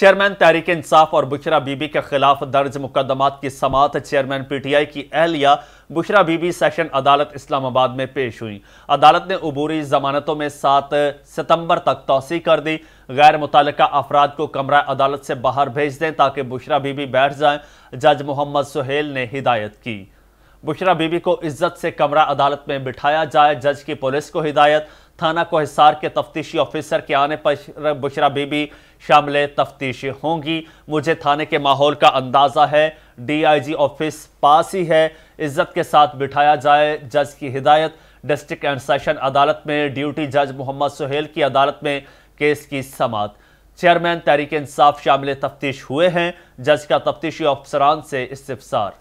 chairman तहरीक इंसाफ और बुशरा बीबी के खिलाफ दर्ज मुकदमात की समात चेयरमैन पीटीआई की अहलिया बुशरा बीबी सेशन अदालत इस्लामाबाद में पेश हुई अदालत ने अबूरी जमानतों में सात सितंबर तक तोसी कर दी गैर मुतल अफराद को कमरा अदालत से बाहर भेज दें ताकि बुशरा बीबी बैठ जाए जज मोहम्मद सुहेल ने हिदायत की बुशरा बीबी को इज्जत से कमरा अदालत में बिठाया जाए जज की पुलिस को हिदायत थाना कोहिसार के तफ्तीशी ऑफिसर के आने पर बुशरा बीबी शामिल तफ्तीश होंगी मुझे थाने के माहौल का अंदाज़ा है डीआईजी ऑफिस पास ही है इज्जत के साथ बिठाया जाए जज की हिदायत डिस्ट्रिक्ट एंड सेशन अदालत में ड्यूटी जज मोहम्मद सुहेल की अदालत में केस की समात चेयरमैन तहरीक इंसाफ शामिल तफ्तीश हुए हैं जज का तफ्तीशी अफसरान से इस्तफसार